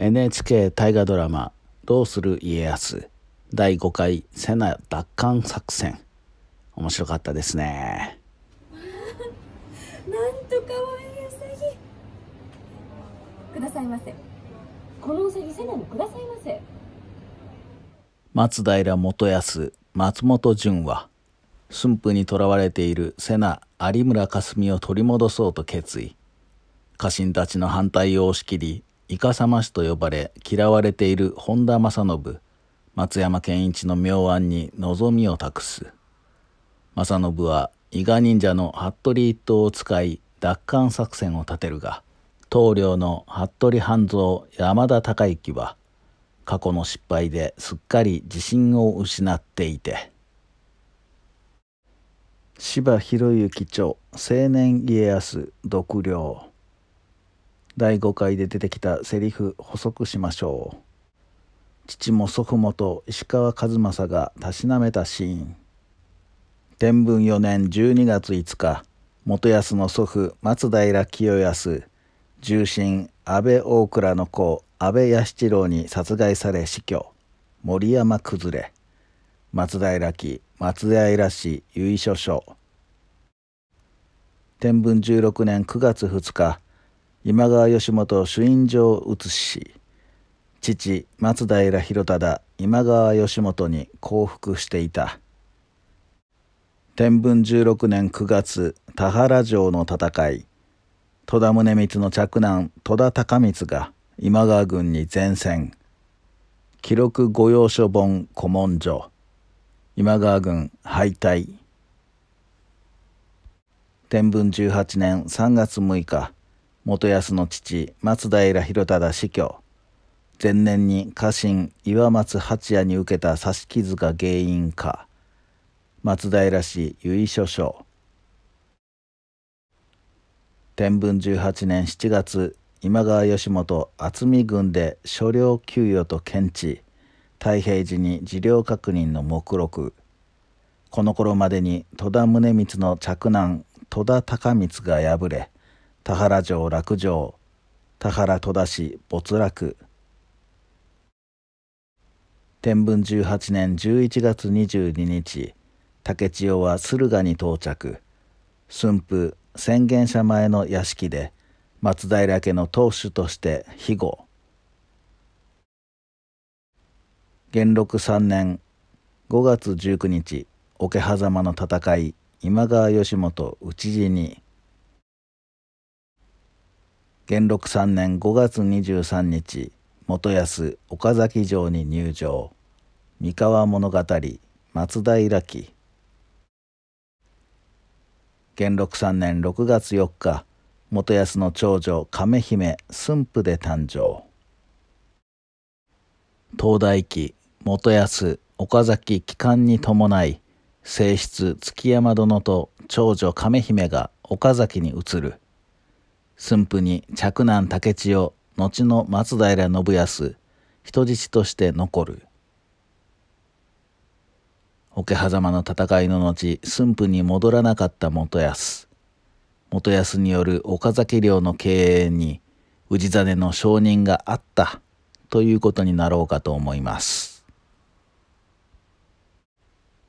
NHK 大河ドラマ「どうする家康」第5回瀬名奪還作戦面白かったですね なんとかわいいウサギくださいませこのウサギ瀬名にくださいませ松平元康松本潤は駿府にとらわれている瀬名有村架純を取り戻そうと決意家臣たちの反対を押し切りイカサマ師と呼ばれ嫌われている本田正信松山健一の妙案に望みを託す正信は伊賀忍者の服部一党を使い奪還作戦を立てるが棟梁の服部半蔵山田孝之は過去の失敗ですっかり自信を失っていて柴博之著青年家康独領第5回で出てきたセリフ補足しましょう父も祖父もと石川一正がたしなめたシーン天文4年12月5日元康の祖父松平清康重臣安倍大倉の子安倍康七郎に殺害され死去森山崩れ松平記松平市由緒書天文16年9月2日今川義元朱印状写移し父松平広忠今川義元に降伏していた天文16年9月田原城の戦い戸田宗光の嫡男戸田隆光が今川軍に前線記録御用書本古文書今川軍敗退天文18年3月6日元康の父松平広忠死去前年に家臣岩松八也に受けた刺し傷が原因か松平氏由緒書天文18年7月今川義元渥美軍で所領給与と検知太平寺に事領確認の目録この頃までに戸田宗光の嫡男戸田隆光が敗れ田原城落城田原戸田市没落天文18年11月22日竹千代は駿河に到着駿府宣言者前の屋敷で松平家の当主として肥後元禄3年5月19日桶狭間の戦い今川義元討ち死に元禄3年5月23日元康岡崎城に入城三河物語松平記元禄3年6月4日元康の長女亀姫駿府で誕生東大記元康岡崎帰還に伴い正室築山殿と長女亀姫が岡崎に移る駿府に嫡男武千代後の松平信康人質として残る桶狭間の戦いの後駿府に戻らなかった元康元康による岡崎領の経営に氏真の承認があったということになろうかと思います。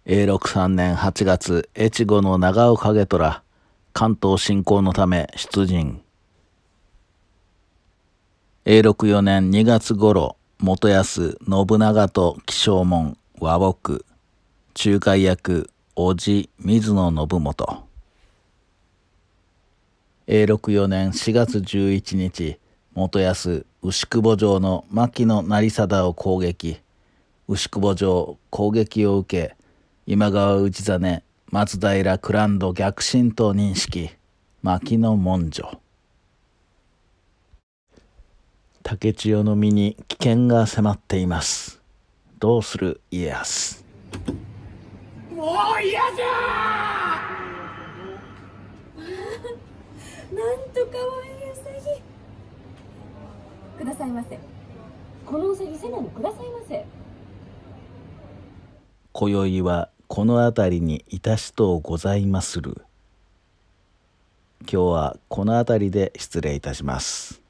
永禄3年8月越後の長尾景虎関東侵攻のため出陣。永禄4年2月頃、元康、信長と起請門、和睦、仲介役、叔父、水野信元。永禄4年4月11日、元康、牛久保城の牧野成貞を攻撃。牛久保城攻撃を受け、今川氏真、松平九段ン逆進と認識、牧野文書。竹千代の身に危険が迫っていますどうする家康もう嫌じゃなんとかわいいウサギくださいませこのウサギせなのくださいませ今宵はこの辺りにいたしとうございまする今日はこの辺りで失礼いたします。